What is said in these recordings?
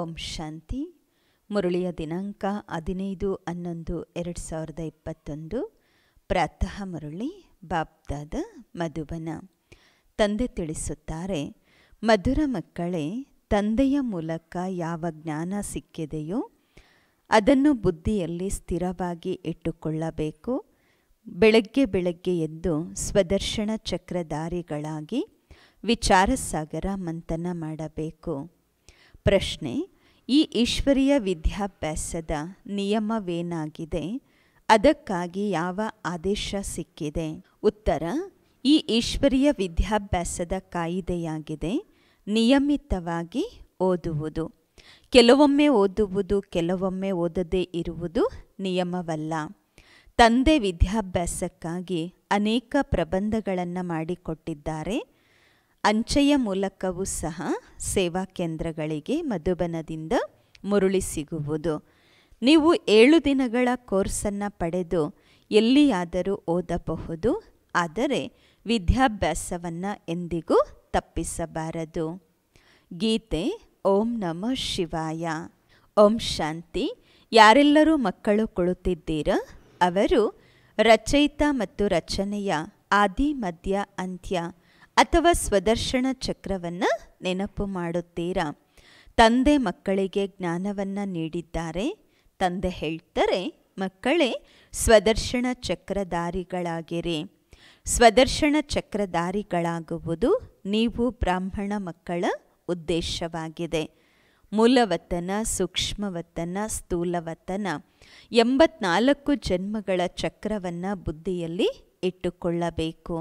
ಓಂ ಶಾಂತಿ ಮುರುಳಿಯ ದಿನಾಂಕ ಹದಿನೈದು ಹನ್ನೊಂದು ಎರಡು ಸಾವಿರದ ಇಪ್ಪತ್ತೊಂದು ಪ್ರಾತಃ ಮುರಳಿ ಬಾಬ್ದಾದ ಮಧುಬನ ತಂದೆ ತಿಳಿಸುತ್ತಾರೆ ಮಧುರ ಮಕ್ಕಳೇ ತಂದೆಯ ಮೂಲಕ ಯಾವ ಜ್ಞಾನ ಸಿಕ್ಕಿದೆಯೋ ಅದನ್ನು ಬುದ್ಧಿಯಲ್ಲಿ ಸ್ಥಿರವಾಗಿ ಇಟ್ಟುಕೊಳ್ಳಬೇಕು ಬೆಳಗ್ಗೆ ಬೆಳಗ್ಗೆ ಎದ್ದು ಸ್ವದರ್ಶನ ಚಕ್ರಧಾರಿಗಳಾಗಿ ವಿಚಾರಸಾಗರ ಮಂಥನ ಮಾಡಬೇಕು ಪ್ರಶ್ನೆ ಈ ಈಶ್ವರೀಯ ವಿದ್ಯಾಭ್ಯಾಸದ ನಿಯಮವೇನಾಗಿದೆ ಅದಕ್ಕಾಗಿ ಯಾವ ಆದೇಶ ಸಿಕ್ಕಿದೆ ಉತ್ತರ ಈ ಈಶ್ವರೀಯ ವಿದ್ಯಾಭ್ಯಾಸದ ಕಾಯಿದೆಯಾಗಿದೆ ನಿಯಮಿತವಾಗಿ ಓದುವುದು ಕೆಲವೊಮ್ಮೆ ಓದುವುದು ಕೆಲವೊಮ್ಮೆ ಓದದೇ ಇರುವುದು ನಿಯಮವಲ್ಲ ತಂದೆ ವಿದ್ಯಾಭ್ಯಾಸಕ್ಕಾಗಿ ಅನೇಕ ಪ್ರಬಂಧಗಳನ್ನು ಮಾಡಿಕೊಟ್ಟಿದ್ದಾರೆ ಅಂಚೆಯ ಮೂಲಕವೂ ಸಹ ಸೇವಾ ಕೇಂದ್ರಗಳಿಗೆ ಮಧುಬನದಿಂದ ಮುರುಳಿ ಸಿಗುವುದು ನೀವು ಏಳು ದಿನಗಳ ಕೋರ್ಸನ್ನು ಪಡೆದು ಎಲ್ಲಿಯಾದರೂ ಓದಬಹುದು ಆದರೆ ವಿದ್ಯಾಭ್ಯಾಸವನ್ನು ಎಂದಿಗೂ ತಪ್ಪಿಸಬಾರದು ಗೀತೆ ಓಂ ನಮ ಶಿವಾಯ ಓಂ ಶಾಂತಿ ಯಾರೆಲ್ಲರೂ ಮಕ್ಕಳು ಕುಳಿತಿದ್ದೀರ ಅವರು ರಚಯಿತ ಮತ್ತು ರಚನೆಯ ಆದಿ ಮಧ್ಯ ಅಂತ್ಯ ಅಥವಾ ಸ್ವದರ್ಶನ ಚಕ್ರವನ್ನು ನೆನಪು ಮಾಡುತ್ತೀರಾ ತಂದೆ ಮಕ್ಕಳಿಗೆ ಜ್ಞಾನವನ್ನು ನೀಡಿದ್ದಾರೆ ತಂದೆ ಹೇಳ್ತಾರೆ ಮಕ್ಕಳೇ ಸ್ವದರ್ಶನ ಚಕ್ರಧಾರಿಗಳಾಗಿರಿ ಸ್ವದರ್ಶನ ಚಕ್ರಧಾರಿಗಳಾಗುವುದು ನೀವು ಬ್ರಾಹ್ಮಣ ಮಕ್ಕಳ ಉದ್ದೇಶವಾಗಿದೆ ಮೂಲವತನ ಸೂಕ್ಷ್ಮವತನ ಸ್ಥೂಲವತನ ಎಂಬತ್ನಾಲ್ಕು ಜನ್ಮಗಳ ಚಕ್ರವನ್ನು ಬುದ್ಧಿಯಲ್ಲಿ ಇಟ್ಟುಕೊಳ್ಳಬೇಕು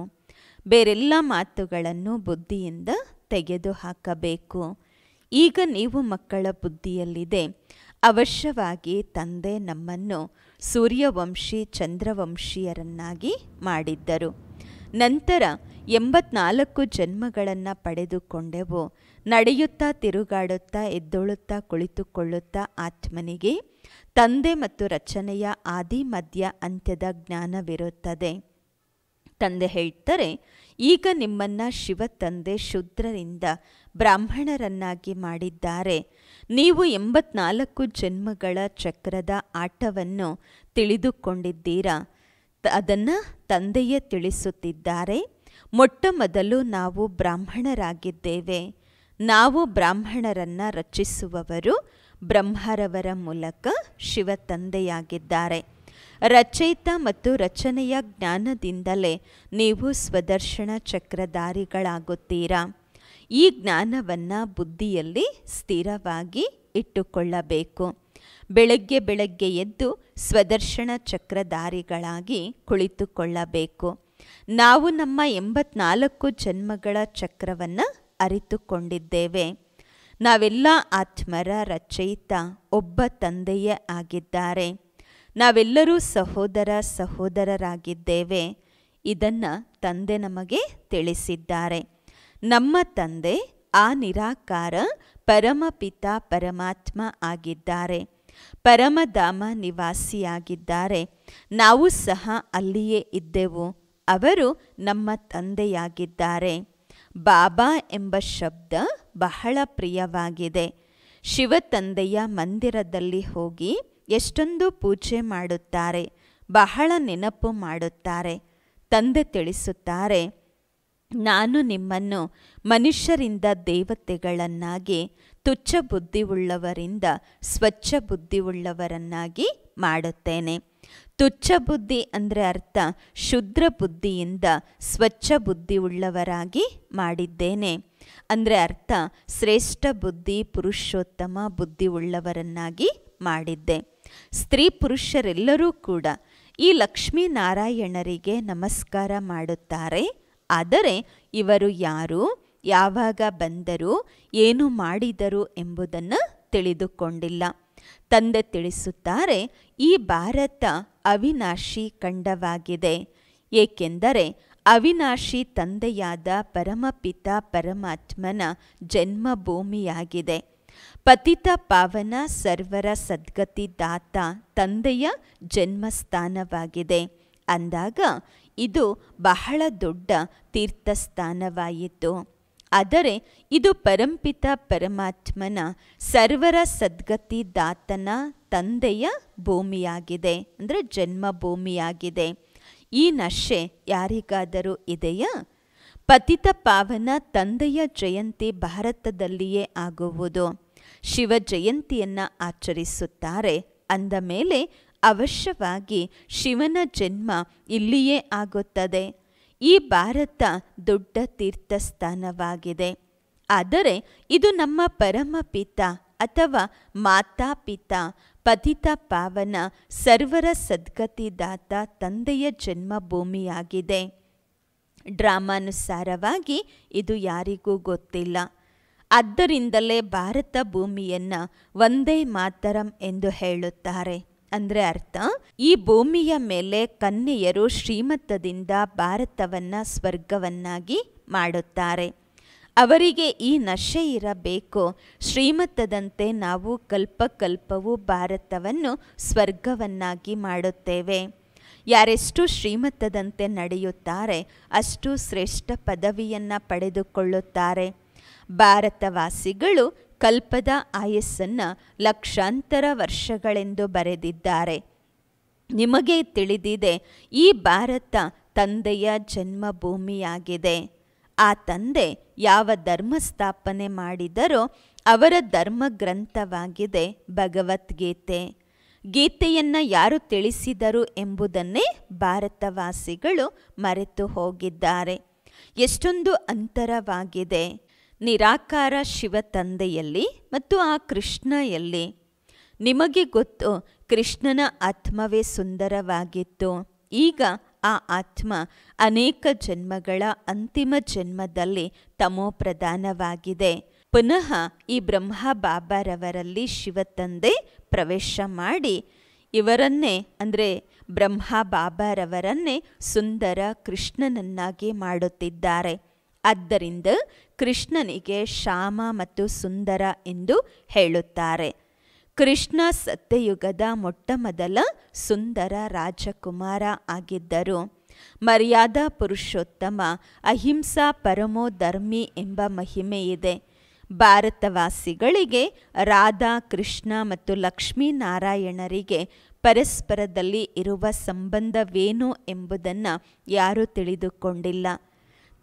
ಬೇರೆಲ್ಲ ಮಾತುಗಳನ್ನು ಬುದ್ಧಿಯಿಂದ ತೆಗೆದುಹಾಕಬೇಕು ಈಗ ನೀವು ಮಕ್ಕಳ ಬುದ್ಧಿಯಲ್ಲಿದೆ ಅವಶ್ಯವಾಗಿ ತಂದೆ ನಮ್ಮನ್ನು ಸೂರ್ಯವಂಶಿ ಚಂದ್ರವಂಶೀಯರನ್ನಾಗಿ ಮಾಡಿದ್ದರು ನಂತರ ಎಂಬತ್ನಾಲ್ಕು ಜನ್ಮಗಳನ್ನು ಪಡೆದುಕೊಂಡೆವು ನಡೆಯುತ್ತಾ ತಿರುಗಾಡುತ್ತಾ ಎದ್ದೊಳುತ್ತಾ ಕುಳಿತುಕೊಳ್ಳುತ್ತಾ ಆತ್ಮನಿಗೆ ತಂದೆ ಮತ್ತು ರಚನೆಯ ಆದಿ ಮಧ್ಯ ಅಂತ್ಯದ ಜ್ಞಾನವಿರುತ್ತದೆ ತಂದೆ ಹೇಳ್ತಾರೆ ಈಗ ನಿಮ್ಮನ್ನ ಶಿವ ತಂದೆ ಶುದ್ರರಿಂದ ಬ್ರಾಹ್ಮಣರನ್ನಾಗಿ ಮಾಡಿದ್ದಾರೆ ನೀವು ಎಂಬತ್ನಾಲ್ಕು ಜನ್ಮಗಳ ಚಕ್ರದ ಆಟವನ್ನು ತಿಳಿದುಕೊಂಡಿದ್ದೀರಾ ಅದನ್ನು ತಂದೆಯೇ ತಿಳಿಸುತ್ತಿದ್ದಾರೆ ಮೊಟ್ಟ ಮೊದಲು ನಾವು ಬ್ರಾಹ್ಮಣರಾಗಿದ್ದೇವೆ ನಾವು ಬ್ರಾಹ್ಮಣರನ್ನು ರಚಿಸುವವರು ಬ್ರಹ್ಮರವರ ಮೂಲಕ ಶಿವ ತಂದೆಯಾಗಿದ್ದಾರೆ ರಚಯಿತ ಮತ್ತು ರಚನೆಯ ಜ್ಞಾನದಿಂದಲೇ ನೀವು ಸ್ವದರ್ಶನ ಚಕ್ರಧಾರಿಗಳಾಗುತ್ತೀರಾ ಈ ಜ್ಞಾನವನ್ನು ಬುದ್ಧಿಯಲ್ಲಿ ಸ್ಥಿರವಾಗಿ ಇಟ್ಟುಕೊಳ್ಳಬೇಕು ಬೆಳಗ್ಗೆ ಬೆಳಗ್ಗೆ ಎದ್ದು ಸ್ವದರ್ಶನ ಚಕ್ರಧಾರಿಗಳಾಗಿ ಕುಳಿತುಕೊಳ್ಳಬೇಕು ನಾವು ನಮ್ಮ ಎಂಬತ್ನಾಲ್ಕು ಜನ್ಮಗಳ ಚಕ್ರವನ್ನು ಅರಿತುಕೊಂಡಿದ್ದೇವೆ ನಾವೆಲ್ಲ ಆತ್ಮರ ರಚಯಿತ ಒಬ್ಬ ತಂದೆಯೇ ಆಗಿದ್ದಾರೆ ನಾವೆಲ್ಲರೂ ಸಹೋದರ ಸಹೋದರರಾಗಿದ್ದೇವೆ ಇದನ್ನು ತಂದೆ ನಮಗೆ ತಿಳಿಸಿದ್ದಾರೆ ನಮ್ಮ ತಂದೆ ಆ ನಿರಾಕಾರ ಪಿತಾ ಪರಮಾತ್ಮ ಆಗಿದ್ದಾರೆ ಪರಮಧಾಮ ನಿವಾಸಿಯಾಗಿದ್ದಾರೆ ನಾವು ಸಹ ಅಲ್ಲಿಯೇ ಇದ್ದೆವು ಅವರು ನಮ್ಮ ತಂದೆಯಾಗಿದ್ದಾರೆ ಬಾಬಾ ಎಂಬ ಶಬ್ದ ಬಹಳ ಪ್ರಿಯವಾಗಿದೆ ಶಿವ ತಂದೆಯ ಮಂದಿರದಲ್ಲಿ ಹೋಗಿ ಎಷ್ಟೊಂದು ಪೂಜೆ ಮಾಡುತ್ತಾರೆ ಬಹಳ ನೆನಪು ಮಾಡುತ್ತಾರೆ ತಂದೆ ತಿಳಿಸುತ್ತಾರೆ ನಾನು ನಿಮ್ಮನ್ನು ಮನುಷ್ಯರಿಂದ ದೇವತೆಗಳನ್ನಾಗಿ ತುಚ್ಛ ಬುದ್ಧಿವುಳ್ಳವರಿಂದ ಸ್ವಚ್ಛ ಉಳ್ಳವರನ್ನಾಗಿ ಮಾಡುತ್ತೇನೆ ತುಚ್ಛ ಬುದ್ಧಿ ಅಂದರೆ ಅರ್ಥ ಶುದ್ರ ಬುದ್ಧಿಯಿಂದ ಸ್ವಚ್ಛ ಉಳ್ಳವರಾಗಿ ಮಾಡಿದ್ದೇನೆ ಅಂದರೆ ಅರ್ಥ ಶ್ರೇಷ್ಠ ಬುದ್ಧಿ ಪುರುಷೋತ್ತಮ ಬುದ್ಧಿವುಳ್ಳವರನ್ನಾಗಿ ಮಾಡಿದ್ದೆ ಸ್ತ್ರೀ ಪುರುಷರೆಲ್ಲರೂ ಕೂಡ ಈ ಲಕ್ಷ್ಮೀನಾರಾಯಣರಿಗೆ ನಮಸ್ಕಾರ ಮಾಡುತ್ತಾರೆ ಆದರೆ ಇವರು ಯಾರು ಯಾವಾಗ ಬಂದರು ಏನು ಮಾಡಿದರು ಎಂಬುದನ್ನು ತಿಳಿದುಕೊಂಡಿಲ್ಲ ತಂದೆ ತಿಳಿಸುತ್ತಾರೆ ಈ ಭಾರತ ಅವಿನಾಶಿ ಖಂಡವಾಗಿದೆ ಏಕೆಂದರೆ ಅವಿನಾಶಿ ತಂದೆಯಾದ ಪರಮಪಿತ ಪರಮಾತ್ಮನ ಜನ್ಮಭೂಮಿಯಾಗಿದೆ ಪತಿತ ಪಾವನ ಸರ್ವರ ಸದ್ಗತಿ ದಾತ ತಂದೆಯ ಜನ್ಮಸ್ಥಾನವಾಗಿದೆ ಅಂದಾಗ ಇದು ಬಹಳ ದೊಡ್ಡ ತೀರ್ಥಸ್ಥಾನವಾಯಿತು ಆದರೆ ಇದು ಪರಂಪಿತ ಪರಮಾತ್ಮನ ಸರ್ವರ ಸದ್ಗತಿ ದಾತನ ತಂದೆಯ ಭೂಮಿಯಾಗಿದೆ ಅಂದರೆ ಜನ್ಮಭೂಮಿಯಾಗಿದೆ ಈ ನಶೆ ಯಾರಿಗಾದರೂ ಇದೆಯಾ ಪತಿತ ಪಾವನ ತಂದೆಯ ಜಯಂತಿ ಭಾರತದಲ್ಲಿಯೇ ಆಗುವುದು ಶಿವ ಜಯಂತಿಯನ್ನು ಆಚರಿಸುತ್ತಾರೆ ಅಂದ ಮೇಲೆ ಅವಶ್ಯವಾಗಿ ಶಿವನ ಜನ್ಮ ಇಲ್ಲಿಯೇ ಆಗುತ್ತದೆ ಈ ಭಾರತ ದೊಡ್ಡ ತೀರ್ಥಸ್ಥಾನವಾಗಿದೆ ಆದರೆ ಇದು ನಮ್ಮ ಪರಮಪಿತ ಅಥವಾ ಮಾತಾಪಿತ ಪತಿತ ಪಾವನ ಸರ್ವರ ಸದ್ಗತಿದಾತ ತಂದೆಯ ಜನ್ಮಭೂಮಿಯಾಗಿದೆ ಡ್ರಾಮಾನುಸಾರವಾಗಿ ಇದು ಯಾರಿಗೂ ಗೊತ್ತಿಲ್ಲ ಆದ್ದರಿಂದಲೇ ಭಾರತ ಭೂಮಿಯನ್ನು ಒಂದೇ ಮಾತರಂ ಎಂದು ಹೇಳುತ್ತಾರೆ ಅಂದರೆ ಅರ್ಥ ಈ ಭೂಮಿಯ ಮೇಲೆ ಕನ್ಯೆಯರು ಶ್ರೀಮತ್ತದಿಂದ ಭಾರತವನ್ನು ಸ್ವರ್ಗವನ್ನಾಗಿ ಮಾಡುತ್ತಾರೆ ಅವರಿಗೆ ಈ ನಶೆ ಇರಬೇಕು ಶ್ರೀಮತ್ತದಂತೆ ನಾವು ಕಲ್ಪಕಲ್ಪವೂ ಭಾರತವನ್ನು ಸ್ವರ್ಗವನ್ನಾಗಿ ಮಾಡುತ್ತೇವೆ ಯಾರೆಷ್ಟು ಶ್ರೀಮತ್ತದಂತೆ ನಡೆಯುತ್ತಾರೆ ಅಷ್ಟು ಶ್ರೇಷ್ಠ ಪದವಿಯನ್ನು ಪಡೆದುಕೊಳ್ಳುತ್ತಾರೆ ಭಾರತವಾಸಿಗಳು ಕಲ್ಪದ ಆಯಸ್ಸನ್ನು ಲಕ್ಷಾಂತರ ವರ್ಷಗಳೆಂದು ಬರೆದಿದ್ದಾರೆ ನಿಮಗೆ ತಿಳಿದಿದೆ ಈ ಭಾರತ ತಂದೆಯ ಜನ್ಮಭೂಮಿಯಾಗಿದೆ ಆ ತಂದೆ ಯಾವ ಧರ್ಮ ಸ್ಥಾಪನೆ ಮಾಡಿದರೋ ಅವರ ಧರ್ಮ ಗ್ರಂಥವಾಗಿದೆ ಭಗವದ್ಗೀತೆ ಗೀತೆಯನ್ನು ಯಾರು ತಿಳಿಸಿದರು ಎಂಬುದನ್ನೇ ಭಾರತವಾಸಿಗಳು ಮರೆತು ಹೋಗಿದ್ದಾರೆ ಎಷ್ಟೊಂದು ಅಂತರವಾಗಿದೆ ನಿರಾಕಾರ ಶಿವ ತಂದೆಯಲ್ಲಿ ಮತ್ತು ಆ ಕೃಷ್ಣ ಎಲ್ಲಿ ನಿಮಗೆ ಗೊತ್ತು ಕೃಷ್ಣನ ಆತ್ಮವೇ ಸುಂದರವಾಗಿತ್ತು ಈಗ ಆ ಆತ್ಮ ಅನೇಕ ಜನ್ಮಗಳ ಅಂತಿಮ ಜನ್ಮದಲ್ಲಿ ತಮೋಪ್ರಧಾನವಾಗಿದೆ ಪುನಃ ಈ ಬ್ರಹ್ಮ ಬಾಬಾರವರಲ್ಲಿ ಶಿವತಂದೆ ಪ್ರವೇಶ ಮಾಡಿ ಇವರನ್ನೇ ಅಂದರೆ ಬ್ರಹ್ಮ ಬಾಬಾರವರನ್ನೇ ಸುಂದರ ಕೃಷ್ಣನನ್ನಾಗಿ ಮಾಡುತ್ತಿದ್ದಾರೆ ಆದ್ದರಿಂದ ಕೃಷ್ಣನಿಗೆ ಶಾಮ ಮತ್ತು ಸುಂದರ ಎಂದು ಹೇಳುತ್ತಾರೆ ಕೃಷ್ಣ ಸತ್ಯಯುಗದ ಮೊಟ್ಟಮೊದಲ ಸುಂದರ ರಾಜಕುಮಾರ ಆಗಿದ್ದರು ಮರ್ಯಾದಾ ಪುರುಷೋತ್ತಮ ಅಹಿಂಸಾ ಪರಮೋ ಧರ್ಮಿ ಎಂಬ ಮಹಿಮೆಯಿದೆ ಭಾರತವಾಸಿಗಳಿಗೆ ರಾಧಾ ಕೃಷ್ಣ ಮತ್ತು ಲಕ್ಷ್ಮೀನಾರಾಯಣರಿಗೆ ಪರಸ್ಪರದಲ್ಲಿ ಇರುವ ಸಂಬಂಧವೇನು ಎಂಬುದನ್ನು ಯಾರೂ ತಿಳಿದುಕೊಂಡಿಲ್ಲ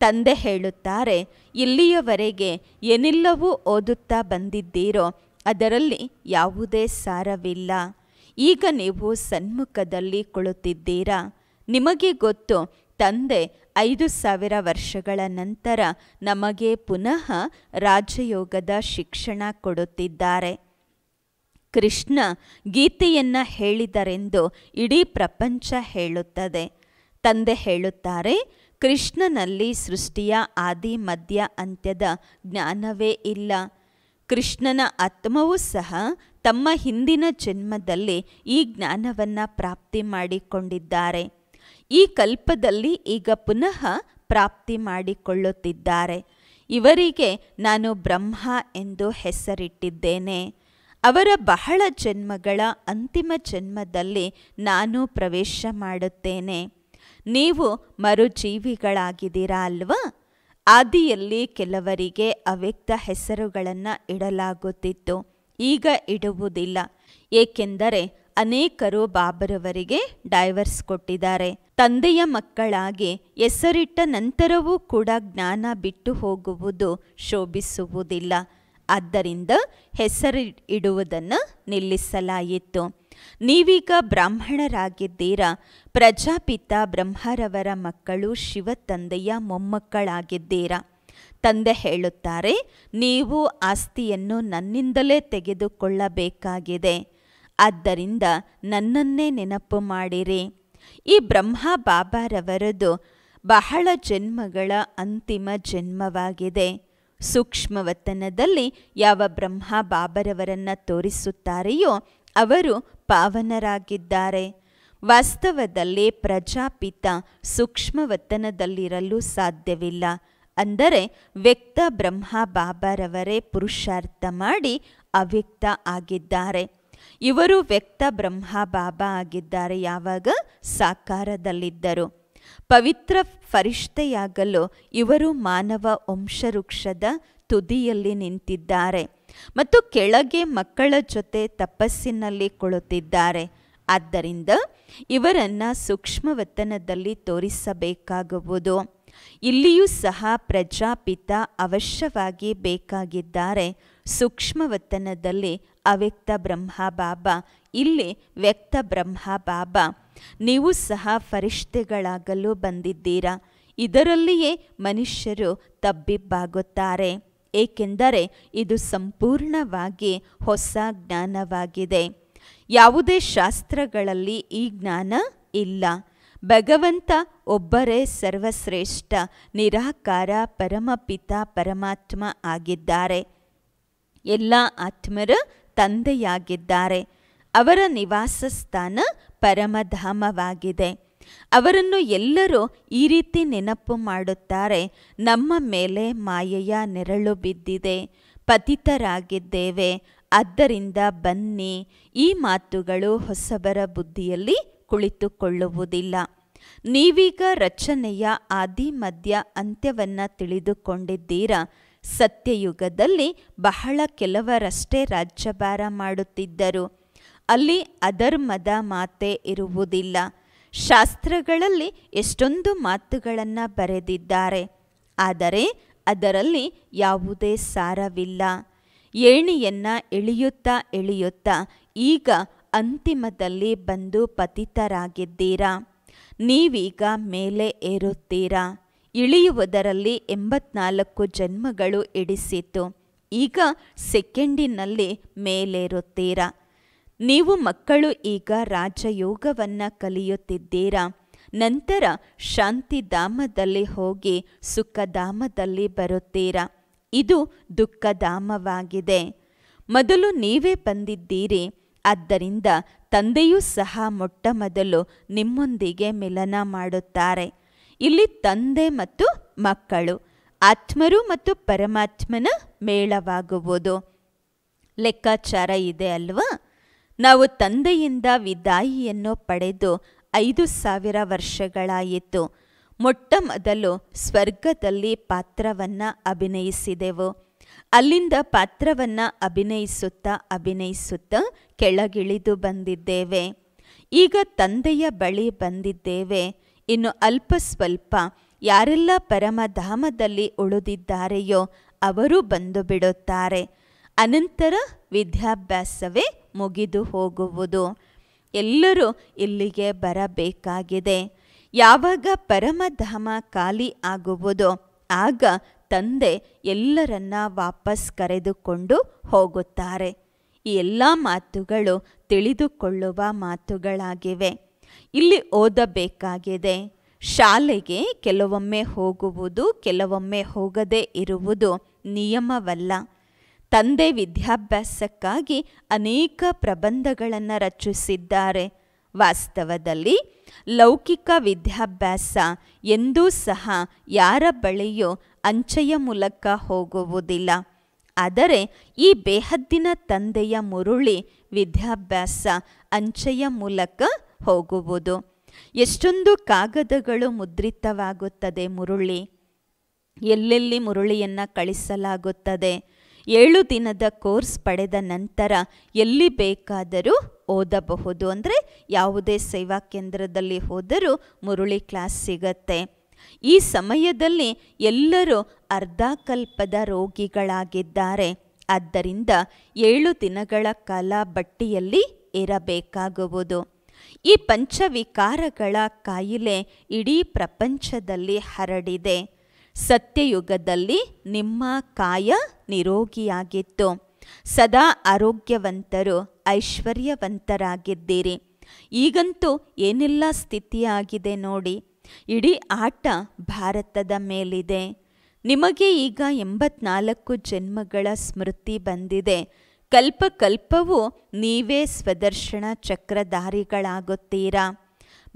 ತಂದೆ ಹೇಳುತ್ತಾರೆ ಇಲ್ಲಿಯವರೆಗೆ ಏನೆಲ್ಲವೂ ಓದುತ್ತಾ ಬಂದಿದ್ದೀರೋ ಅದರಲ್ಲಿ ಯಾವುದೇ ಸಾರವಿಲ್ಲ ಈಗ ನೀವು ಸನ್ಮುಖದಲ್ಲಿ ಕುಳಿತಿದ್ದೀರಾ ನಿಮಗೆ ಗೊತ್ತು ತಂದೆ ಐದು ಸಾವಿರ ವರ್ಷಗಳ ನಂತರ ನಮಗೆ ಪುನಃ ರಾಜಯೋಗದ ಶಿಕ್ಷಣ ಕೊಡುತ್ತಿದ್ದಾರೆ ಕೃಷ್ಣ ಗೀತೆಯನ್ನು ಹೇಳಿದರೆಂದು ಇಡೀ ಪ್ರಪಂಚ ಹೇಳುತ್ತದೆ ತಂದೆ ಹೇಳುತ್ತಾರೆ ಕೃಷ್ಣನಲ್ಲಿ ಸೃಷ್ಟಿಯ ಆದಿ ಮಧ್ಯ ಅಂತ್ಯದ ಜ್ಞಾನವೇ ಇಲ್ಲ ಕೃಷ್ಣನ ಆತ್ಮವೂ ಸಹ ತಮ್ಮ ಹಿಂದಿನ ಜನ್ಮದಲ್ಲಿ ಈ ಜ್ಞಾನವನ್ನು ಪ್ರಾಪ್ತಿ ಮಾಡಿಕೊಂಡಿದ್ದಾರೆ ಈ ಕಲ್ಪದಲ್ಲಿ ಈಗ ಪುನಃ ಪ್ರಾಪ್ತಿ ಮಾಡಿಕೊಳ್ಳುತ್ತಿದ್ದಾರೆ ಇವರಿಗೆ ನಾನು ಬ್ರಹ್ಮ ಎಂದು ಹೆಸರಿಟ್ಟಿದ್ದೇನೆ ಅವರ ಬಹಳ ಜನ್ಮಗಳ ಅಂತಿಮ ಜನ್ಮದಲ್ಲಿ ನಾನು ಪ್ರವೇಶ ಮಾಡುತ್ತೇನೆ ನೀವು ಮರುಜೀವಿಗಳಾಗಿದ್ದೀರಾ ಅಲ್ವಾ ಆದಿಯಲ್ಲಿ ಕೆಲವರಿಗೆ ಅವ್ಯಕ್ತ ಹೆಸರುಗಳನ್ನು ಇಡಲಾಗುತ್ತಿತ್ತು ಈಗ ಇಡುವುದಿಲ್ಲ ಏಕೆಂದರೆ ಅನೇಕರು ಬಾಬರವರಿಗೆ ಡೈವರ್ಸ್ ಕೊಟ್ಟಿದ್ದಾರೆ ತಂದೆಯ ಮಕ್ಕಳಾಗಿ ಹೆಸರಿಟ್ಟ ನಂತರವೂ ಕೂಡ ಜ್ಞಾನ ಬಿಟ್ಟು ಹೋಗುವುದು ಶೋಭಿಸುವುದಿಲ್ಲ ಆದ್ದರಿಂದ ಹೆಸರಿ ಇಡುವುದನ್ನು ನಿಲ್ಲಿಸಲಾಯಿತು ನೀವೀಗ ಬ್ರಾಹ್ಮಣರಾಗಿದ್ದೀರಾ ಪ್ರಜಾಪಿತ ಬ್ರಹ್ಮರವರ ಮಕ್ಕಳು ಶಿವ ತಂದೆಯ ಮೊಮ್ಮಕ್ಕಳಾಗಿದ್ದೀರಾ ತಂದೆ ಹೇಳುತ್ತಾರೆ ನೀವು ಆಸ್ತಿಯನ್ನು ನನ್ನಿಂದಲೇ ತೆಗೆದುಕೊಳ್ಳಬೇಕಾಗಿದೆ ಆದ್ದರಿಂದ ನನ್ನನ್ನೇ ನೆನಪು ಮಾಡಿರಿ ಈ ಬ್ರಹ್ಮ ಬಾಬಾರವರದು ಬಹಳ ಜನ್ಮಗಳ ಅಂತಿಮ ಜನ್ಮವಾಗಿದೆ ಸೂಕ್ಷ್ಮವತನದಲ್ಲಿ ಯಾವ ಬ್ರಹ್ಮ ಬಾಬರವರನ್ನು ತೋರಿಸುತ್ತಾರೆಯೋ ಅವರು ಪಾವನರಾಗಿದ್ದಾರೆ ವಾಸ್ತವದಲ್ಲಿ ಪ್ರಜಾಪಿತ ಸೂಕ್ಷ್ಮವತನದಲ್ಲಿರಲು ಸಾಧ್ಯವಿಲ್ಲ ಅಂದರೆ ವ್ಯಕ್ತ ಬ್ರಹ್ಮ ಬಾಬಾರವರೇ ಪುರುಷಾರ್ಥ ಮಾಡಿ ಅವ್ಯಕ್ತ ಆಗಿದ್ದಾರೆ ಇವರು ವ್ಯಕ್ತ ಬ್ರಹ್ಮ ಬಾಬಾ ಆಗಿದ್ದಾರೆ ಯಾವಾಗ ಸಾಕಾರದಲ್ಲಿದ್ದರು ಪವಿತ್ರ ಫರಿಷ್ಠೆಯಾಗಲು ಇವರು ಮಾನವ ವಂಶವೃಕ್ಷದ ತುದಿಯಲ್ಲಿ ನಿಂತಿದ್ದಾರೆ ಮತ್ತು ಕೆಳಗೆ ಮಕ್ಕಳ ಜೊತೆ ತಪಸ್ಸಿನಲ್ಲಿ ಕುಳಿತಿದ್ದಾರೆ ಆದ್ದರಿಂದ ಇವರನ್ನು ಸೂಕ್ಷ್ಮವತನದಲ್ಲಿ ತೋರಿಸಬೇಕಾಗುವುದು ಇಲ್ಲಿಯೂ ಸಹ ಪ್ರಜಾಪಿತ ಅವಶ್ಯವಾಗಿ ಬೇಕಾಗಿದ್ದಾರೆ ಸೂಕ್ಷ್ಮವತನದಲ್ಲಿ ಅವ್ಯಕ್ತ ಬ್ರಹ್ಮ ಬಾಬಾ ಇಲ್ಲಿ ವ್ಯಕ್ತ ಬ್ರಹ್ಮ ಬಾಬಾ ನೀವು ಸಹ ಫರಿಷ್ಠೆಗಳಾಗಲು ಬಂದಿದ್ದೀರಾ ಇದರಲ್ಲಿಯೇ ಮನುಷ್ಯರು ತಬ್ಬಿಬ್ಬಾಗುತ್ತಾರೆ ಏಕೆಂದರೆ ಇದು ಸಂಪೂರ್ಣವಾಗಿ ಹೊಸ ಜ್ಞಾನವಾಗಿದೆ ಯಾವುದೇ ಶಾಸ್ತ್ರಗಳಲ್ಲಿ ಈ ಜ್ಞಾನ ಇಲ್ಲ ಭಗವಂತ ಒಬ್ಬರೇ ಸರ್ವಶ್ರೇಷ್ಠ ನಿರಾಕಾರ ಪರಮಪಿತ ಪರಮಾತ್ಮ ಆಗಿದ್ದಾರೆ ಎಲ್ಲ ಆತ್ಮರ ತಂದೆಯಾಗಿದ್ದಾರೆ ಅವರ ನಿವಾಸ ಸ್ಥಾನ ಪರಮಧಾಮವಾಗಿದೆ ಅವರನ್ನು ಎಲ್ಲರೂ ಈ ರೀತಿ ನೆನಪು ಮಾಡುತ್ತಾರೆ ನಮ್ಮ ಮೇಲೆ ಮಾಯೆಯ ನೆರಳು ಬಿದ್ದಿದೆ ಪತಿತರಾಗಿದ್ದೇವೆ ಆದ್ದರಿಂದ ಬನ್ನಿ ಈ ಮಾತುಗಳು ಹೊಸಬರ ಬುದ್ಧಿಯಲ್ಲಿ ಕುಳಿತುಕೊಳ್ಳುವುದಿಲ್ಲ ನೀವೀಗ ರಚನೆಯ ಆದಿ ಮಧ್ಯ ಅಂತ್ಯವನ್ನು ತಿಳಿದುಕೊಂಡಿದ್ದೀರಾ ಸತ್ಯಯುಗದಲ್ಲಿ ಬಹಳ ಕೆಲವರಷ್ಟೇ ರಾಜ್ಯಭಾರ ಮಾಡುತ್ತಿದ್ದರು ಅಲ್ಲಿ ಅಧರ್ಮದ ಮಾತೆ ಇರುವುದಿಲ್ಲ ಶಾಸ್ತ್ರಗಳಲ್ಲಿ ಎಷ್ಟೊಂದು ಮಾತುಗಳನ್ನು ಬರೆದಿದ್ದಾರೆ ಆದರೆ ಅದರಲ್ಲಿ ಯಾವುದೇ ಸಾರವಿಲ್ಲ ಏಣಿಯನ್ನು ಎಳೆಯುತ್ತಾ ಎಳೆಯುತ್ತಾ ಈಗ ಅಂತಿಮದಲ್ಲಿ ಬಂದು ಪತಿತರಾಗಿದ್ದೀರಾ ನೀವೀಗ ಮೇಲೆ ಏರುತ್ತೀರಾ ಇಳಿಯುವುದರಲ್ಲಿ ಎಂಬತ್ನಾಲ್ಕು ಜನ್ಮಗಳು ಇಡಿಸಿತು ಈಗ ಸೆಕೆಂಡಿನಲ್ಲಿ ಮೇಲೇರುತ್ತೀರಾ ನೀವು ಮಕ್ಕಳು ಈಗ ರಾಜಯೋಗವನ್ನು ಕಲಿಯುತ್ತಿದ್ದೀರಾ ನಂತರ ಶಾಂತಿಧಾಮದಲ್ಲಿ ಹೋಗಿ ಸುಖಧಾಮದಲ್ಲಿ ಬರುತ್ತೀರಾ ಇದು ದುಃಖಧಾಮವಾಗಿದೆ ಮೊದಲು ನೀವೇ ಬಂದಿದ್ದೀರಿ ಆದ್ದರಿಂದ ತಂದೆಯೂ ಸಹ ಮೊಟ್ಟ ಮೊದಲು ನಿಮ್ಮೊಂದಿಗೆ ಮಿಲನ ಮಾಡುತ್ತಾರೆ ಇಲ್ಲಿ ತಂದೆ ಮತ್ತು ಮಕ್ಕಳು ಆತ್ಮರು ಮತ್ತು ಪರಮಾತ್ಮನ ಮೇಳವಾಗುವುದು ಲೆಕ್ಕಾಚಾರ ಇದೆ ಅಲ್ವಾ ನಾವು ತಂದೆಯಿಂದ ವಿದಾಯಿಯನ್ನು ಪಡೆದು ಐದು ಸಾವಿರ ವರ್ಷಗಳಾಯಿತು ಮೊಟ್ಟ ಮೊದಲು ಸ್ವರ್ಗದಲ್ಲಿ ಪಾತ್ರವನ್ನು ಅಭಿನಯಿಸಿದೆವು ಅಲ್ಲಿಂದ ಪಾತ್ರವನ್ನು ಅಭಿನಯಿಸುತ್ತಾ ಅಭಿನಯಿಸುತ್ತಾ ಕೆಳಗಿಳಿದು ಬಂದಿದ್ದೇವೆ ಈಗ ತಂದೆಯ ಬಳಿ ಬಂದಿದ್ದೇವೆ ಇನ್ನು ಅಲ್ಪ ಸ್ವಲ್ಪ ಯಾರೆಲ್ಲ ಪರಮಧಾಮದಲ್ಲಿ ಉಳಿದಿದ್ದಾರೆಯೋ ಅವರು ಬಂದು ಬಿಡುತ್ತಾರೆ ಅನಂತರ ವಿದ್ಯಾಭ್ಯಾಸವೇ ಮುಗಿದು ಹೋಗುವುದು ಎಲ್ಲರೂ ಇಲ್ಲಿಗೆ ಬರಬೇಕಾಗಿದೆ ಯಾವಾಗ ಪರಮಧಾಮ ಖಾಲಿ ಆಗುವುದೋ ಆಗ ತಂದೆ ಎಲ್ಲರನ್ನ ವಾಪಸ್ ಕರೆದುಕೊಂಡು ಹೋಗುತ್ತಾರೆ ಈ ಎಲ್ಲ ಮಾತುಗಳು ತಿಳಿದುಕೊಳ್ಳುವ ಮಾತುಗಳಾಗಿವೆ ಇಲ್ಲಿ ಓದಬೇಕಾಗಿದೆ ಶಾಲೆಗೆ ಕೆಲವೊಮ್ಮೆ ಹೋಗುವುದು ಕೆಲವೊಮ್ಮೆ ಹೋಗದೇ ಇರುವುದು ನಿಯಮವಲ್ಲ ತಂದೆ ವಿದ್ಯಾಭ್ಯಾಸಕ್ಕಾಗಿ ಅನೇಕ ಪ್ರಬಂಧಗಳನ್ನು ರಚಿಸಿದ್ದಾರೆ ವಾಸ್ತವದಲ್ಲಿ ಲೌಕಿಕ ವಿದ್ಯಾಭ್ಯಾಸ ಎಂದೂ ಸಹ ಯಾರ ಬಳಿಯೂ ಅಂಚೆಯ ಮೂಲಕ ಹೋಗುವುದಿಲ್ಲ ಆದರೆ ಈ ಬೇಹದ್ದಿನ ತಂದೆಯ ಮುರುಳಿ ವಿದ್ಯಾಭ್ಯಾಸ ಅಂಚೆಯ ಮೂಲಕ ಹೋಗುವುದು ಎಷ್ಟೊಂದು ಕಾಗದಗಳು ಮುದ್ರಿತವಾಗುತ್ತದೆ ಮುರುಳಿ ಎಲ್ಲೆಲ್ಲಿ ಮುರುಳಿಯನ್ನು ಕಳಿಸಲಾಗುತ್ತದೆ ಏಳು ದಿನದ ಕೋರ್ಸ್ ಪಡೆದ ನಂತರ ಎಲ್ಲಿ ಬೇಕಾದರೂ ಓದಬಹುದು ಅಂದರೆ ಯಾವುದೇ ಸೇವಾ ಕೇಂದ್ರದಲ್ಲಿ ಹೋದರೂ ಮುರುಳಿ ಕ್ಲಾಸ್ ಸಿಗತ್ತೆ ಈ ಸಮಯದಲ್ಲಿ ಎಲ್ಲರೂ ಅರ್ಧಾಕಲ್ಪದ ರೋಗಿಗಳಾಗಿದ್ದಾರೆ ಆದ್ದರಿಂದ ಏಳು ದಿನಗಳ ಕಾಲ ಬಟ್ಟಿಯಲ್ಲಿ ಇರಬೇಕಾಗುವುದು ಈ ಪಂಚವಿಕಾರಗಳ ಕಾಯಿಲೆ ಇಡೀ ಪ್ರಪಂಚದಲ್ಲಿ ಹರಡಿದೆ ಸತ್ಯಯುಗದಲ್ಲಿ ನಿಮ್ಮ ಕಾಯ ನಿರೋಗಿಯಾಗಿತ್ತು ಸದಾ ಆರೋಗ್ಯವಂತರು ಐಶ್ವರ್ಯವಂತರಾಗಿದ್ದೀರಿ ಈಗಂತೂ ಏನೆಲ್ಲ ಸ್ಥಿತಿಯಾಗಿದೆ ನೋಡಿ ಇಡೀ ಆಟ ಭಾರತದ ಮೇಲಿದೆ ನಿಮಗೆ ಈಗ ಎಂಬತ್ನಾಲ್ಕು ಜನ್ಮಗಳ ಸ್ಮೃತಿ ಬಂದಿದೆ ಕಲ್ಪ ನೀವೇ ಸ್ವದರ್ಶನ ಚಕ್ರಧಾರಿಗಳಾಗುತ್ತೀರಾ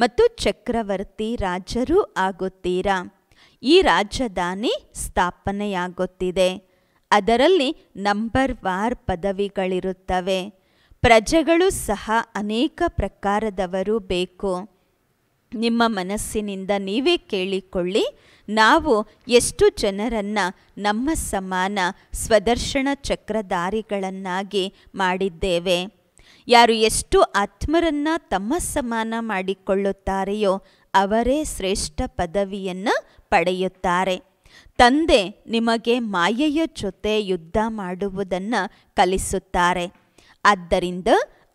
ಮತ್ತು ಚಕ್ರವರ್ತಿ ರಾಜರೂ ಆಗುತ್ತೀರಾ ಈ ರಾಜಧಾನಿ ಸ್ಥಾಪನೆಯಾಗುತ್ತಿದೆ ಅದರಲ್ಲಿ ನಂಬರ್ ವಾರ್ ಪದವಿಗಳಿರುತ್ತವೆ ಪ್ರಜೆಗಳು ಸಹ ಅನೇಕ ಪ್ರಕಾರದವರು ಬೇಕು ನಿಮ್ಮ ಮನಸ್ಸಿನಿಂದ ನೀವೇ ಕೇಳಿಕೊಳ್ಳಿ ನಾವು ಎಷ್ಟು ಜನರನ್ನು ನಮ್ಮ ಸಮಾನ ಸ್ವದರ್ಶನ ಚಕ್ರಧಾರಿಗಳನ್ನಾಗಿ ಮಾಡಿದ್ದೇವೆ ಯಾರು ಎಷ್ಟು ಆತ್ಮರನ್ನ ತಮ್ಮ ಸಮಾನ ಮಾಡಿಕೊಳ್ಳುತ್ತಾರೆಯೋ ಅವರೇ ಶ್ರೇಷ್ಠ ಪದವಿಯನ್ನು ಪಡೆಯುತ್ತಾರೆ ತಂದೆ ನಿಮಗೆ ಮಾಯೆಯ ಜೊತೆ ಯುದ್ಧ ಮಾಡುವುದನ್ನು ಕಲಿಸುತ್ತಾರೆ ಆದ್ದರಿಂದ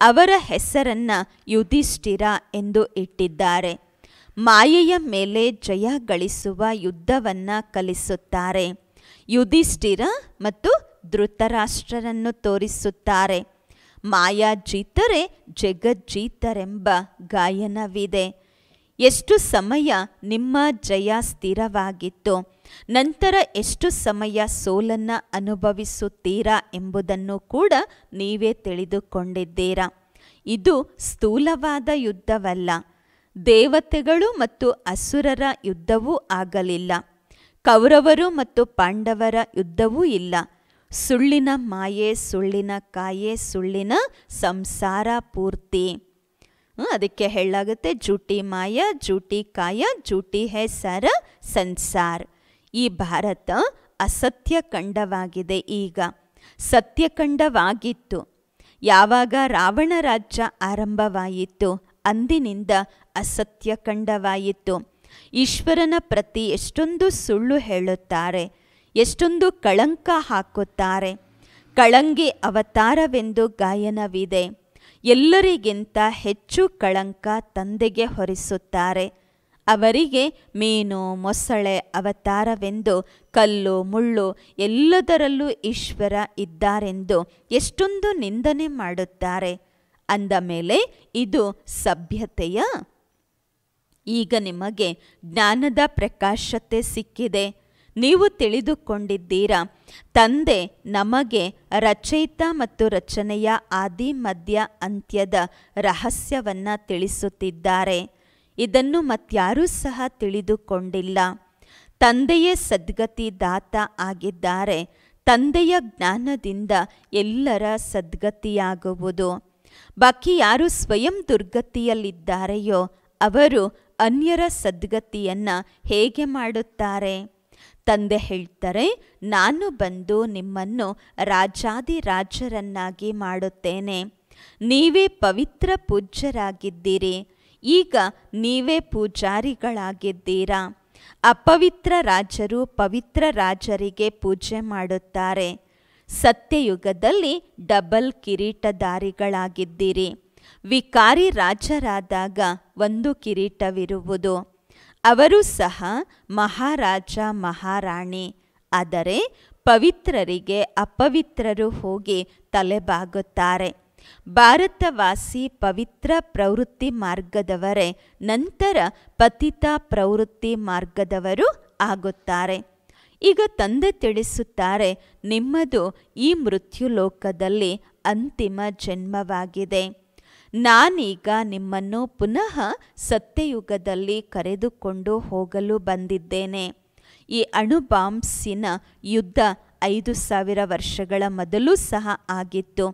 ಅವರ ಹೆಸರನ್ನು ಯುಧಿಷ್ಠಿರ ಎಂದು ಇಟ್ಟಿದ್ದಾರೆ ಮಾಯೆಯ ಮೇಲೆ ಜಯ ಗಳಿಸುವ ಯುದ್ಧವನ್ನು ಕಲಿಸುತ್ತಾರೆ ಯುಧಿಷ್ಠಿರ ಮತ್ತು ಧೃತರಾಷ್ಟ್ರರನ್ನು ತೋರಿಸುತ್ತಾರೆ ಮಾಯಾ ಜೀತರೆ ಜಗಜ್ಜೀತರೆಂಬ ಗಾಯನವಿದೆ ಎಷ್ಟು ಸಮಯ ನಿಮ್ಮ ಜಯ ಸ್ಥಿರವಾಗಿತ್ತು ನಂತರ ಎಷ್ಟು ಸಮಯ ಸೋಲನ್ನು ಅನುಭವಿಸುತ್ತೀರಾ ಎಂಬುದನ್ನು ಕೂಡ ನೀವೇ ತಿಳಿದುಕೊಂಡಿದ್ದೀರಾ ಇದು ಸ್ಥೂಲವಾದ ಯುದ್ಧವಲ್ಲ ದೇವತೆಗಳು ಮತ್ತು ಅಸುರರ ಯುದ್ಧವೂ ಆಗಲಿಲ್ಲ ಕೌರವರು ಮತ್ತು ಪಾಂಡವರ ಯುದ್ಧವೂ ಇಲ್ಲ ಸುಳ್ಳಿನ ಮಾಯೆ ಸುಳ್ಳಿನ ಕಾಯೆ ಸುಳ್ಳಿನ ಸಂಸಾರ ಪೂರ್ತಿ ಅದಕ್ಕೆ ಹೇಳಾಗುತ್ತೆ ಜೂಟಿ ಮಾಯ ಜೂಟಿ ಕಾಯ ಜೂಟಿ ಹೇ ಸರ ಸಂಸಾರ್ ಈ ಭಾರತ ಅಸತ್ಯ ಖಂಡವಾಗಿದೆ ಈಗ ಸತ್ಯಖಂಡವಾಗಿತ್ತು ಯಾವಾಗ ರಾವಣ ರಾಜ್ಯ ಆರಂಭವಾಯಿತು ಅಂದಿನಿಂದ ಅಸತ್ಯಖಂಡವಾಯಿತು ಈಶ್ವರನ ಪ್ರತಿ ಎಷ್ಟೊಂದು ಸುಳ್ಳು ಹೇಳುತ್ತಾರೆ ಎಷ್ಟೊಂದು ಕಳಂಕ ಹಾಕುತ್ತಾರೆ ಕಳಂಗಿ ಅವತಾರವೆಂದು ಗಾಯನವಿದೆ ಎಲ್ಲರಿಗಿಂತ ಹೆಚ್ಚು ಕಳಂಕ ತಂದೆಗೆ ಹೊರಿಸುತ್ತಾರೆ ಅವರಿಗೆ ಮೀನು ಮೊಸಳೆ ಅವತಾರವೆಂದು ಕಲ್ಲು ಮುಳ್ಳು ಎಲ್ಲದರಲ್ಲೂ ಈಶ್ವರ ಇದ್ದಾರೆಂದು ಎಷ್ಟೊಂದು ನಿಂದನೆ ಮಾಡುತ್ತಾರೆ ಅಂದ ಮೇಲೆ ಇದು ಸಭ್ಯತೆಯ ಈಗ ನಿಮಗೆ ಜ್ಞಾನದ ಪ್ರಕಾಶತೆ ಸಿಕ್ಕಿದೆ ನೀವು ತಿಳಿದುಕೊಂಡಿದ್ದೀರಾ ತಂದೆ ನಮಗೆ ರಚಯಿತ ಮತ್ತು ರಚನೆಯ ಆದಿ ಮಧ್ಯ ಅಂತ್ಯದ ರಹಸ್ಯವನ್ನು ತಿಳಿಸುತ್ತಿದ್ದಾರೆ ಇದನ್ನು ಮತ್ಯಾರೂ ಸಹ ತಿಳಿದುಕೊಂಡಿಲ್ಲ ತಂದೆಯೇ ಸದ್ಗತಿ ದಾತ ಆಗಿದ್ದಾರೆ ತಂದೆಯ ಜ್ಞಾನದಿಂದ ಎಲ್ಲರ ಸದ್ಗತಿಯಾಗುವುದು ಬಾಕಿ ಯಾರು ಸ್ವಯಂ ದುರ್ಗತಿಯಲ್ಲಿದ್ದಾರೆಯೋ ಅವರು ಅನ್ಯರ ಸದ್ಗತಿಯನ್ನು ಹೇಗೆ ಮಾಡುತ್ತಾರೆ ತಂದೆ ಹೇಳ್ತಾರೆ ನಾನು ಬಂದು ನಿಮ್ಮನ್ನು ರಾಜಾದಿ ರಾಜರನ್ನಾಗಿ ಮಾಡುತ್ತೇನೆ ನೀವೇ ಪವಿತ್ರ ಪೂಜ್ಯರಾಗಿದ್ದೀರಿ ಈಗ ನೀವೇ ಪೂಜಾರಿಗಳಾಗಿದ್ದೀರಾ ಅಪವಿತ್ರ ರಾಜರು ಪವಿತ್ರ ರಾಜರಿಗೆ ಪೂಜೆ ಮಾಡುತ್ತಾರೆ ಸತ್ಯಯುಗದಲ್ಲಿ ಡಬಲ್ ಕಿರೀಟಧಾರಿಗಳಾಗಿದ್ದೀರಿ ವಿಕಾರಿ ರಾಜರಾದಾಗ ಒಂದು ಕಿರೀಟವಿರುವುದು ಅವರು ಸಹ ಮಹಾರಾಜ ಮಹಾರಾಣಿ ಆದರೆ ಪವಿತ್ರರಿಗೆ ಅಪವಿತ್ರರು ಹೋಗಿ ತಲೆಬಾಗುತ್ತಾರೆ ಭಾರತವಾಸಿ ಪವಿತ್ರ ಪ್ರವೃತ್ತಿ ಮಾರ್ಗದವರೇ ನಂತರ ಪತಿತ ಪ್ರವೃತ್ತಿ ಮಾರ್ಗದವರು ಆಗುತ್ತಾರೆ ಈಗ ತಂದೆ ತಿಳಿಸುತ್ತಾರೆ ನಿಮ್ಮದು ಈ ಮೃತ್ಯುಲೋಕದಲ್ಲಿ ಅಂತಿಮ ಜನ್ಮವಾಗಿದೆ ನಾನೀಗ ನಿಮ್ಮನ್ನು ಪುನಃ ಸತ್ಯಯುಗದಲ್ಲಿ ಕರೆದುಕೊಂಡು ಹೋಗಲು ಬಂದಿದ್ದೇನೆ ಈ ಅಣುಬಾಂಬ್ಸಿನ ಯುದ್ಧ ಐದು ಸಾವಿರ ವರ್ಷಗಳ ಮೊದಲು ಸಹ ಆಗಿತ್ತು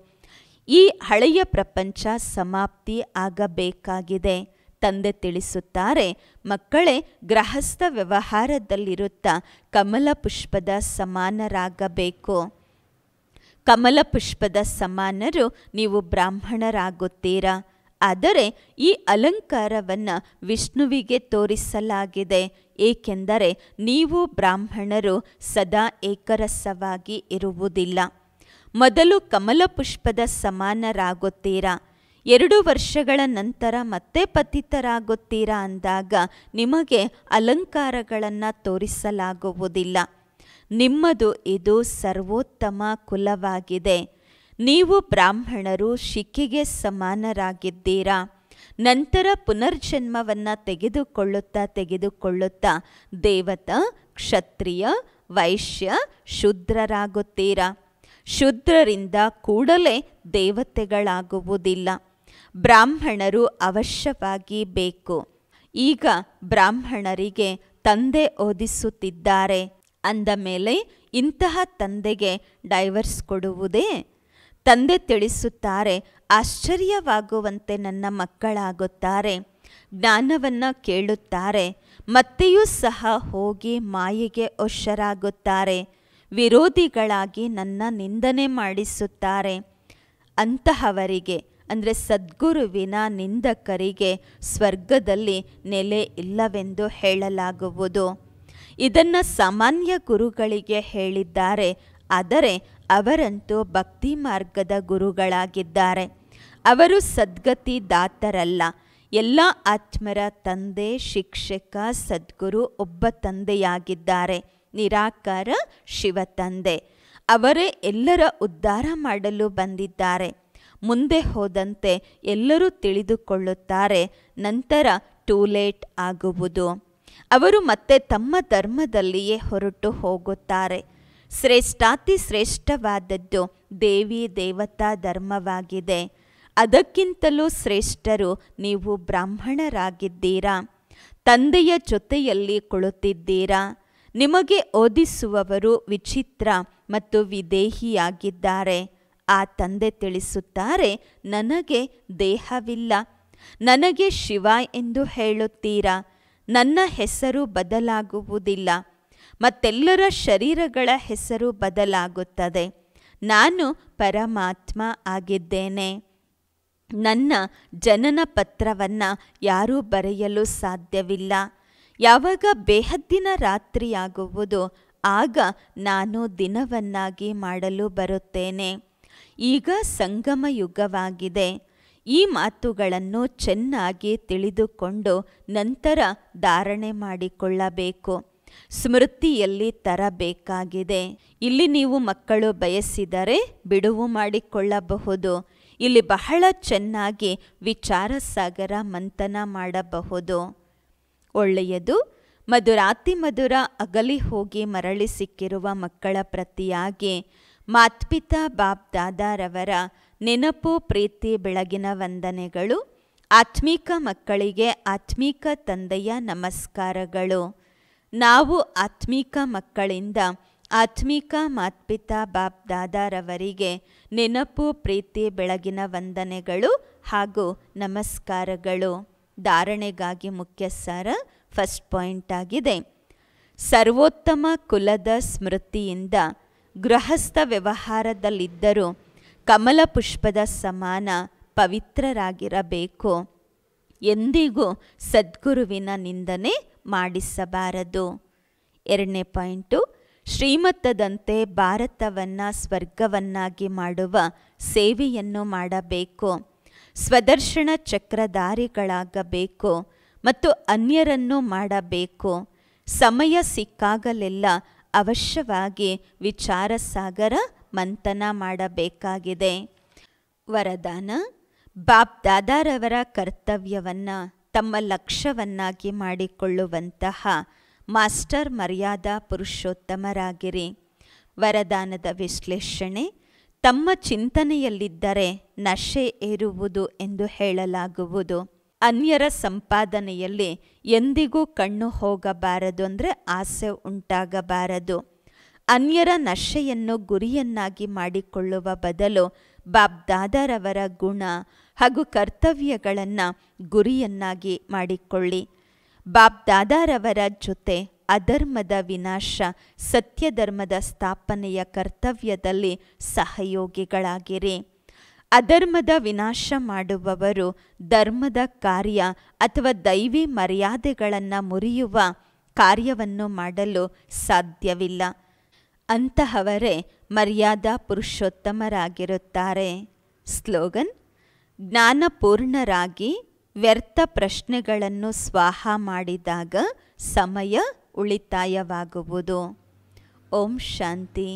ಈ ಹಳೆಯ ಪ್ರಪಂಚ ಸಮಾಪ್ತಿ ಆಗಬೇಕಾಗಿದೆ ತಂದೆ ತಿಳಿಸುತ್ತಾರೆ ಮಕ್ಕಳೇ ಗೃಹಸ್ಥ ವ್ಯವಹಾರದಲ್ಲಿರುತ್ತಾ ಕಮಲ ಪುಷ್ಪದ ಸಮಾನರಾಗಬೇಕು ಕಮಲ ಪುಷ್ಪದ ಸಮಾನರು ನೀವು ಬ್ರಾಹ್ಮಣರಾಗುತ್ತೀರಾ ಆದರೆ ಈ ಅಲಂಕಾರವನ್ನು ವಿಷ್ಣುವಿಗೆ ತೋರಿಸಲಾಗಿದೆ ಏಕೆಂದರೆ ನೀವು ಬ್ರಾಹ್ಮಣರು ಸದಾ ಏಕರಸವಾಗಿ ಇರುವುದಿಲ್ಲ ಮೊದಲು ಕಮಲ ಪುಷ್ಪದ ಸಮಾನರಾಗುತ್ತೀರಾ ಎರಡು ವರ್ಷಗಳ ನಂತರ ಮತ್ತೆ ಪತಿತರಾಗುತ್ತೀರಾ ಅಂದಾಗ ನಿಮಗೆ ಅಲಂಕಾರಗಳನ್ನು ತೋರಿಸಲಾಗುವುದಿಲ್ಲ ನಿಮ್ಮದು ಇದು ಸರ್ವೋತ್ತಮ ಕುಲವಾಗಿದೆ ನೀವು ಬ್ರಾಹ್ಮಣರು ಶಿಕ್ಕಿಗೆ ಸಮಾನರಾಗಿದ್ದೀರಾ ನಂತರ ಪುನರ್ಜನ್ಮವನ್ನು ತೆಗೆದುಕೊಳ್ಳುತ್ತಾ ತೆಗೆದುಕೊಳ್ಳುತ್ತಾ ದೇವತ ಕ್ಷತ್ರಿಯ ವೈಶ್ಯ ಶುದ್ರರಾಗುತ್ತೀರಾ ಶುದ್ರರಿಂದ ಕೂಡಲೇ ದೇವತೆಗಳಾಗುವುದಿಲ್ಲ ಬ್ರಾಹ್ಮಣರು ಅವಶ್ಯವಾಗಿ ಬೇಕು ಈಗ ಬ್ರಾಹ್ಮಣರಿಗೆ ತಂದೆ ಓದಿಸುತ್ತಿದ್ದಾರೆ ಅಂದ ಮೇಲೆ ಇಂತಹ ತಂದೆಗೆ ಡೈವರ್ಸ್ ಕೊಡುವುದೇ ತಂದೆ ತಿಳಿಸುತ್ತಾರೆ ಆಶ್ಚರ್ಯವಾಗುವಂತೆ ನನ್ನ ಮಕ್ಕಳಾಗುತ್ತಾರೆ ಜ್ಞಾನವನ್ನು ಕೇಳುತ್ತಾರೆ ಮತ್ತೆಯೂ ಸಹ ಹೋಗಿ ಮಾಯೆಗೆ ಹೊಷರಾಗುತ್ತಾರೆ ವಿರೋಧಿಗಳಾಗಿ ನನ್ನ ನಿಂದನೆ ಮಾಡಿಸುತ್ತಾರೆ ಅಂತಹವರಿಗೆ ಅಂದರೆ ಸದ್ಗುರುವಿನ ನಿಂದಕರಿಗೆ ಸ್ವರ್ಗದಲ್ಲಿ ನೆಲೆ ಇಲ್ಲವೆಂದು ಹೇಳಲಾಗುವುದು ಇದನ್ನು ಸಾಮಾನ್ಯ ಗುರುಗಳಿಗೆ ಹೇಳಿದ್ದಾರೆ ಆದರೆ ಅವರಂತೂ ಭಕ್ತಿ ಮಾರ್ಗದ ಗುರುಗಳಾಗಿದ್ದಾರೆ ಅವರು ಸದ್ಗತಿ ದಾತರಲ್ಲ ಎಲ್ಲ ಆತ್ಮರ ತಂದೆ ಶಿಕ್ಷಕ ಸದ್ಗುರು ಒಬ್ಬ ತಂದೆಯಾಗಿದ್ದಾರೆ ನಿರಾಕಾರ ಶಿವ ತಂದೆ ಅವರೇ ಎಲ್ಲರ ಉದ್ಧಾರ ಮಾಡಲು ಬಂದಿದ್ದಾರೆ ಮುಂದೆ ಹೋದಂತೆ ಎಲ್ಲರೂ ತಿಳಿದುಕೊಳ್ಳುತ್ತಾರೆ ನಂತರ ಟೂ ಲೇಟ್ ಆಗುವುದು ಅವರು ಮತ್ತೆ ತಮ್ಮ ಧರ್ಮದಲ್ಲಿಯೇ ಹೊರಟು ಹೋಗುತ್ತಾರೆ ಶ್ರೇಷ್ಠಾತಿ ಶ್ರೇಷ್ಠವಾದದ್ದು ದೇವಿ ದೇವತಾ ಧರ್ಮವಾಗಿದೆ ಅದಕ್ಕಿಂತಲೂ ಶ್ರೇಷ್ಠರು ನೀವು ಬ್ರಾಹ್ಮಣರಾಗಿದ್ದೀರಾ ತಂದೆಯ ಜೊತೆಯಲ್ಲಿ ಕುಳಿತಿದ್ದೀರಾ ನಿಮಗೆ ಓದಿಸುವವರು ವಿಚಿತ್ರ ಮತ್ತು ವಿದೇಹಿಯಾಗಿದ್ದಾರೆ ಆ ತಂದೆ ತಿಳಿಸುತ್ತಾರೆ ನನಗೆ ದೇಹವಿಲ್ಲ ನನಗೆ ಶಿವ ಎಂದು ಹೇಳುತ್ತೀರಾ ನನ್ನ ಹೆಸರು ಬದಲಾಗುವುದಿಲ್ಲ ಮತ್ತೆಲ್ಲರ ಶರೀರಗಳ ಹೆಸರು ಬದಲಾಗುತ್ತದೆ ನಾನು ಪರಮಾತ್ಮ ಆಗಿದ್ದೇನೆ ನನ್ನ ಜನನ ಪತ್ರವನ್ನು ಯಾರೂ ಬರೆಯಲು ಸಾಧ್ಯವಿಲ್ಲ ಯಾವಾಗ ಬೇಹದ್ದಿನ ರಾತ್ರಿಯಾಗುವುದು ಆಗ ನಾನು ದಿನವನ್ನಾಗಿ ಮಾಡಲು ಬರುತ್ತೇನೆ ಈಗ ಸಂಗಮ ಯುಗವಾಗಿದೆ ಈ ಮಾತುಗಳನ್ನು ಚೆನ್ನಾಗಿ ತಿಳಿದುಕೊಂಡು ನಂತರ ಧಾರಣೆ ಮಾಡಿಕೊಳ್ಳಬೇಕು ಸ್ಮೃತಿಯಲ್ಲಿ ತರಬೇಕಾಗಿದೆ ಇಲ್ಲಿ ನೀವು ಮಕ್ಕಳು ಬಯಸಿದರೆ ಬಿಡುವು ಮಾಡಿಕೊಳ್ಳಬಹುದು ಇಲ್ಲಿ ಬಹಳ ಚೆನ್ನಾಗಿ ವಿಚಾರ ಸಾಗರ ಮಂಥನ ಮಾಡಬಹುದು ಒಳ್ಳೆಯದು ಮಧುರಾತಿ ಮಧುರ ಅಗಲಿ ಹೋಗಿ ಮರಳಿ ಸಿಕ್ಕಿರುವ ಮಕ್ಕಳ ಪ್ರತಿಯಾಗಿ ಮಾತ್ಪಿತಾ ಬಾಬ್ ದಾದಾರವರ ನೆನಪು ಪ್ರೀತಿ ಬೆಳಗಿನ ವಂದನೆಗಳು ಆತ್ಮೀಕ ಮಕ್ಕಳಿಗೆ ಆತ್ಮೀಕ ತಂದೆಯ ನಮಸ್ಕಾರಗಳು ನಾವು ಆತ್ಮೀಕ ಮಕ್ಕಳಿಂದ ಆತ್ಮೀಕ ಮಾತ್ಪಿತಾ ಬಾಪ್ ದಾದಾರವರಿಗೆ ನೆನಪು ಪ್ರೀತಿ ಬೆಳಗಿನ ವಂದನೆಗಳು ಹಾಗೂ ನಮಸ್ಕಾರಗಳು ಧಾರಣೆಗಾಗಿ ಮುಖ್ಯ ಸಾರ ಫಸ್ಟ್ ಪಾಯಿಂಟ್ ಆಗಿದೆ ಸರ್ವೋತ್ತಮ ಕುಲದ ಸ್ಮೃತಿಯಿಂದ ಗೃಹಸ್ಥ ವ್ಯವಹಾರದಲ್ಲಿದ್ದರೂ ಕಮಲ ಪುಷ್ಪದ ಸಮಾನ ಪವಿತ್ರರಾಗಿರಬೇಕು ಎಂದಿಗೂ ಸದ್ಗುರುವಿನ ನಿಂದನೆ ಮಾಡಿಸಬಾರದು ಎರಡನೇ ಪಾಯಿಂಟು ಶ್ರೀಮತ್ತದಂತೆ ಭಾರತವನ್ನು ಸ್ವರ್ಗವನ್ನಾಗಿ ಮಾಡುವ ಸೇವೆಯನ್ನು ಮಾಡಬೇಕು ಸ್ವದರ್ಶನ ಚಕ್ರಧಾರಿಗಳಾಗಬೇಕು ಮತ್ತು ಅನ್ಯರನ್ನು ಮಾಡಬೇಕು ಸಮಯ ಸಿಕ್ಕಾಗಲೆಲ್ಲ ಅವಶ್ಯವಾಗಿ ವಿಚಾರ ಸಾಗರ ಮಂಥನ ಮಾಡಬೇಕಾಗಿದೆ ವರದಾನ ಬಾಪ್ ದಾದಾರವರ ಕರ್ತವ್ಯವನ್ನು ತಮ್ಮ ಲಕ್ಷ್ಯವನ್ನಾಗಿ ಮಾಡಿಕೊಳ್ಳುವಂತಹ ಮಾಸ್ಟರ್ ಮರ್ಯಾದಾ ಪುರುಷೋತ್ತಮರಾಗಿರಿ ವರದಾನದ ವಿಶ್ಲೇಷಣೆ ತಮ್ಮ ಚಿಂತನೆಯಲ್ಲಿದ್ದರೆ ನಶೆ ಏರುವುದು ಎಂದು ಹೇಳಲಾಗುವುದು ಅನ್ಯರ ಸಂಪಾದನೆಯಲ್ಲಿ ಎಂದಿಗೂ ಕಣ್ಣು ಹೋಗಬಾರದು ಅಂದರೆ ಆಸೆ ಉಂಟಾಗಬಾರದು ಅನ್ಯರ ನಶೆಯನ್ನು ಗುರಿಯನ್ನಾಗಿ ಮಾಡಿಕೊಳ್ಳುವ ಬದಲು ಬಾಬ್ದಾದಾರವರ ಗುಣ ಹಾಗೂ ಕರ್ತವ್ಯಗಳನ್ನು ಗುರಿಯನ್ನಾಗಿ ಮಾಡಿಕೊಳ್ಳಿ ಬಾಬ್ದಾದಾರವರ ಜೊತೆ ಅಧರ್ಮದ ವಿನಾಶ ಸತ್ಯಧರ್ಮದ ಸ್ಥಾಪನೆಯ ಕರ್ತವ್ಯದಲ್ಲಿ ಸಹಯೋಗಿಗಳಾಗಿರಿ ಅಧರ್ಮದ ವಿನಾಶ ಮಾಡುವವರು ಧರ್ಮದ ಕಾರ್ಯ ಅಥವಾ ದೈವಿ ಮರ್ಯಾದೆಗಳನ್ನು ಮುರಿಯುವ ಕಾರ್ಯವನ್ನು ಮಾಡಲು ಸಾಧ್ಯವಿಲ್ಲ ಅಂತಹವರೇ ಮರ್ಯಾದಾ ಪುರುಷೋತ್ತಮರಾಗಿರುತ್ತಾರೆ ಸ್ಲೋಗನ್ ಜ್ಞಾನಪೂರ್ಣರಾಗಿ ವ್ಯರ್ಥ ಪ್ರಶ್ನೆಗಳನ್ನು ಸ್ವಾಹ ಮಾಡಿದಾಗ ಸಮಯ ಉಳಿತಾಯವಾಗುವುದು ಓಂ ಶಾಂತಿ